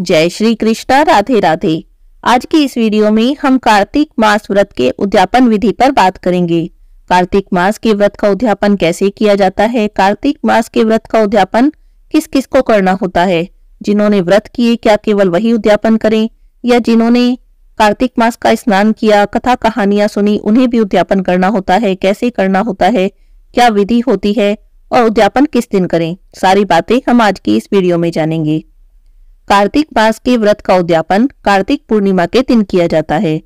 जय श्री कृष्णा राधे राधे आज की इस वीडियो में हम कार्तिक मास व्रत के उद्यापन विधि पर बात करेंगे कार्तिक मास के व्रत का उद्यापन कैसे किया जाता है कार्तिक मास के व्रत का उद्यापन किस किस को करना होता है जिन्होंने व्रत किए क्या केवल वही उद्यापन करें या जिन्होंने कार्तिक मास का स्नान किया कथा कहानियां सुनी उन्हें भी उद्यापन करना होता है कैसे करना होता है क्या विधि होती है और उद्यापन किस दिन करें सारी बातें हम आज की इस वीडियो में जानेंगे कार्तिक मास के व्रत का उद्यापन कार्तिक पूर्णिमा के दिन किया जाता है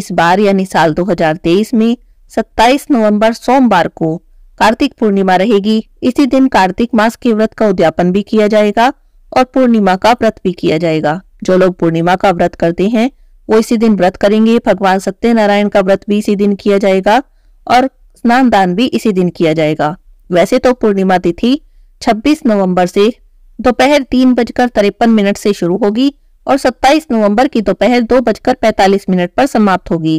इस बार यानी साल 2023 में 27 नवंबर सोमवार को कार्तिक पूर्णिमा रहेगी इसी दिन कार्तिक मास के व्रत का उद्यापन भी किया जाएगा और पूर्णिमा का व्रत भी किया जाएगा जो लोग पूर्णिमा का व्रत करते हैं वो इसी दिन व्रत करेंगे भगवान सत्यनारायण का व्रत भी इसी दिन किया जाएगा और स्नान दान भी इसी दिन किया जाएगा वैसे तो पूर्णिमा तिथि 26 नवंबर से दोपहर तीन बजकर तिरपन मिनट से शुरू होगी और 27 नवंबर की दोपहर दो बजकर पैतालीस मिनट पर समाप्त होगी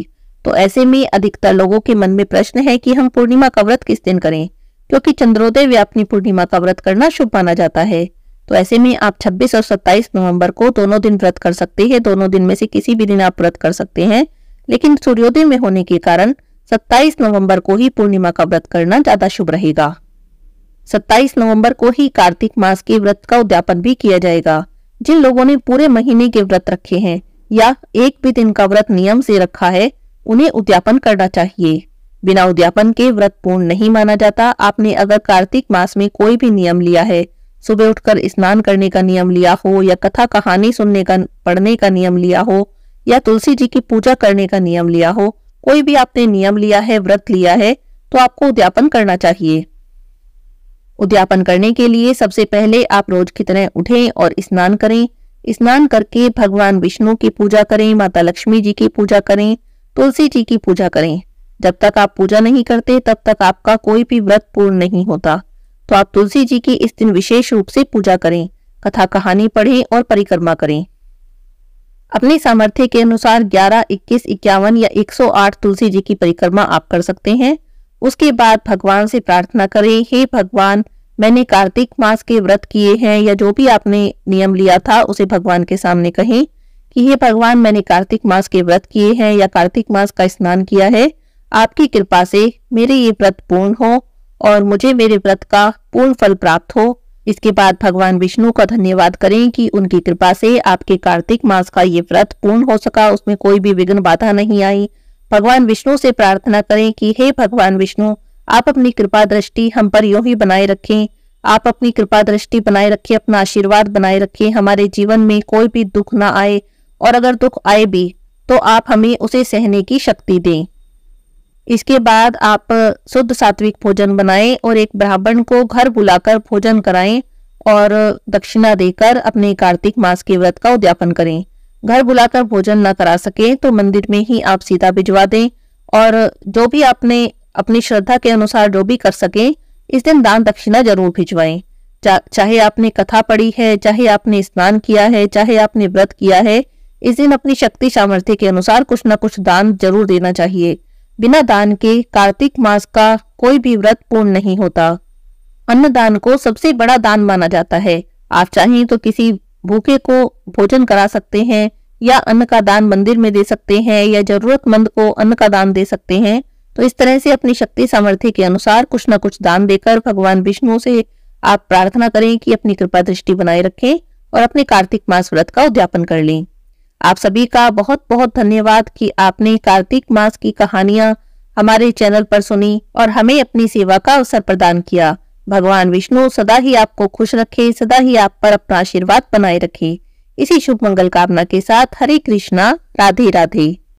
तो ऐसे में अधिकतर लोगों के मन में प्रश्न है कि हम पूर्णिमा का व्रत किस दिन करें क्योंकि चंद्रोदय व्यापनी पूर्णिमा का व्रत करना शुभ माना जाता है तो ऐसे में आप 26 और 27 नवंबर को दोनों दिन व्रत कर सकते हैं दोनों दिन में से किसी भी दिन आप व्रत कर सकते हैं लेकिन सूर्योदय में होने के कारण 27 नवंबर को ही पूर्णिमा का व्रत करना ज्यादा शुभ रहेगा 27 नवंबर को ही कार्तिक मास के व्रत का उद्यापन भी किया जाएगा जिन लोगों ने पूरे महीने के व्रत रखे हैं या एक भी दिन का व्रत नियम से रखा है उन्हें उद्यापन करना चाहिए बिना उद्यापन के व्रत पूर्ण नहीं माना जाता आपने अगर कार्तिक मास में कोई भी नियम लिया है सुबह उठकर स्नान करने का नियम लिया हो या कथा कहानी सुनने का पढ़ने का नियम लिया हो या तुलसी जी की पूजा करने का नियम लिया हो कोई भी आपने नियम लिया है व्रत लिया है तो आपको उद्यापन करना चाहिए उद्यापन करने के लिए सबसे पहले आप रोज की तरह उठें और स्नान करें स्नान करके भगवान विष्णु की पूजा करें माता लक्ष्मी जी की पूजा करें तुलसी जी की पूजा करें जब तक आप पूजा नहीं करते तब तक आपका कोई भी व्रत पूर्ण नहीं होता तो आप तुलसी जी की इस दिन विशेष रूप से पूजा करें कथा कहानी पढ़ें और परिक्रमा करें अपने सामर्थ्य के अनुसार 11, 21, इक्यावन या 108 तुलसी जी की परिक्रमा आप कर सकते हैं उसके बाद भगवान से प्रार्थना करें हे भगवान मैंने कार्तिक मास के व्रत किए हैं या जो भी आपने नियम लिया था उसे भगवान के सामने कहें कि हे भगवान मैंने कार्तिक मास के व्रत किए हैं या कार्तिक मास का स्नान किया है आपकी कृपा से मेरे ये व्रत पूर्ण हो और मुझे मेरे व्रत का पूर्ण फल प्राप्त हो इसके बाद भगवान विष्णु का धन्यवाद करें कि उनकी कृपा से आपके कार्तिक मास का ये व्रत पूर्ण हो सका उसमें कोई भी विघ्न बाधा नहीं आई भगवान विष्णु से प्रार्थना करें कि हे भगवान विष्णु आप अपनी कृपा दृष्टि हम पर यो ही बनाए रखें आप अपनी कृपा दृष्टि बनाए रखें अपना आशीर्वाद बनाए रखें हमारे जीवन में कोई भी दुख ना आए और अगर दुख आए भी तो आप हमें उसे सहने की शक्ति दें इसके बाद आप शुद्ध सात्विक भोजन बनाएं और एक ब्राह्मण को घर बुलाकर भोजन कराएं और दक्षिणा देकर अपने कार्तिक मास के व्रत का उद्यापन करें घर बुलाकर भोजन न करा सके तो मंदिर में ही आप सीधा भिजवा दें और जो भी आपने अपनी श्रद्धा के अनुसार जो भी कर सके इस दिन दान दक्षिणा जरूर भिजवाएं चा, चाहे आपने कथा पढ़ी है चाहे आपने स्नान किया है चाहे आपने व्रत किया है इस दिन अपनी शक्ति सामर्थ्य के अनुसार कुछ न कुछ दान जरूर देना चाहिए बिना दान के कार्तिक मास का कोई भी व्रत पूर्ण नहीं होता अन्न दान को सबसे बड़ा दान माना जाता है आप चाहें तो किसी भूखे को भोजन करा सकते हैं या अन्न का दान मंदिर में दे सकते हैं या जरूरतमंद को अन्न का दान दे सकते हैं तो इस तरह से अपनी शक्ति सामर्थ्य के अनुसार कुछ ना कुछ दान देकर भगवान विष्णु से आप प्रार्थना करें कि अपनी कृपा दृष्टि बनाए रखें और अपने कार्तिक मास व्रत का उद्यापन कर लें आप सभी का बहुत बहुत धन्यवाद कि आपने कार्तिक मास की कहानियां हमारे चैनल पर सुनी और हमें अपनी सेवा का अवसर प्रदान किया भगवान विष्णु सदा ही आपको खुश रखे सदा ही आप पर अपना आशीर्वाद बनाए रखे इसी शुभ मंगल कामना के साथ हरे कृष्णा राधे राधे